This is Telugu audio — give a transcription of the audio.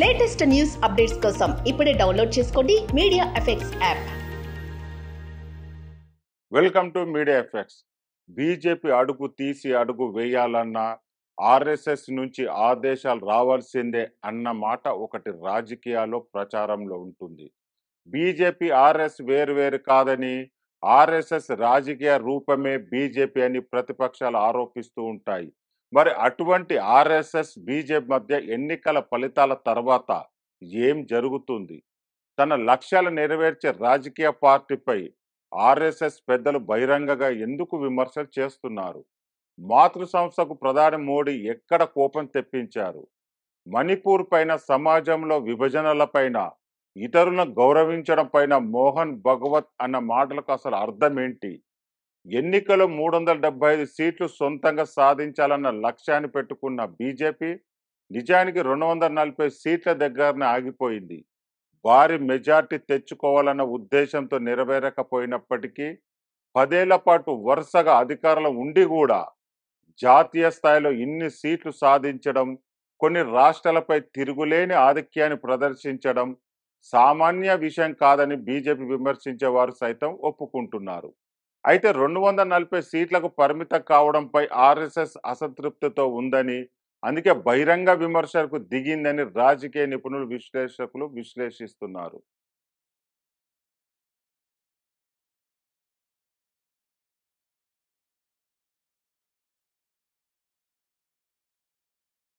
లేటెస్ట్ న్యూస్ అప్డేట్స్ కోసం ఇప్పుడే డౌన్లోడ్ చేసుకోండి media effects app welcome to media effects BJP అడుగు తీసి అడుగు వేయాలన్నా ఆర్ఎస్ఎస్ నుంచి ఆదేశాలు రావాల్సిందే అన్న మాట ఒకటి రాజకీయాల్లో ప్రచారంలో ఉంటుంది బీజేపీ ఆర్ఎస్ వేరువేరు కాదని ఆర్ఎస్ఎస్ రాజకీయ రూపమే బీజేపీ అని ప్రతిపక్షాలు ఆరోపిస్తూ ఉంటాయి మరి అటువంటి ఆర్ఎస్ఎస్ బీజేపీ మధ్య ఎన్నికల ఫలితాల తర్వాత ఏం జరుగుతుంది తన లక్ష్యాలు నెరవేర్చే రాజకీయ పార్టీపై ఆర్ఎస్ఎస్ పెద్దలు బహిరంగంగా ఎందుకు విమర్శలు చేస్తున్నారు మాతృ సంస్థకు ప్రధాని మోడీ ఎక్కడ కోపం తెప్పించారు మణిపూర్ పైన సమాజంలో విభజనలపైన ఇతరులను గౌరవించడం పైన మోహన్ భగవత్ అన్న మాటలకు అసలు అర్థం ఏంటి ఎన్నికలు మూడు వందల డెబ్బై ఐదు సీట్లు సొంతంగా సాధించాలన్న లక్ష్యాన్ని పెట్టుకున్న బీజేపీ నిజానికి రెండు వందల నలభై సీట్ల దగ్గరనే ఆగిపోయింది భారీ మెజార్టీ తెచ్చుకోవాలన్న ఉద్దేశంతో నెరవేరకపోయినప్పటికీ పదేళ్ల పాటు వరుసగా అధికారంలో ఉండి కూడా జాతీయ స్థాయిలో ఇన్ని సీట్లు సాధించడం కొన్ని రాష్ట్రాలపై తిరుగులేని ఆధిక్యాన్ని ప్రదర్శించడం సామాన్య విషయం కాదని బీజేపీ విమర్శించేవారు సైతం ఒప్పుకుంటున్నారు అయితే రెండు వందల నలభై సీట్లకు పరిమితం కావడంపై ఆర్ఎస్ఎస్ అసంతృప్తితో ఉందని అందుకే బహిరంగ విమర్శలకు దిగిందని రాజకీయ నిపుణులు విశ్లేషకులు విశ్లేషిస్తున్నారు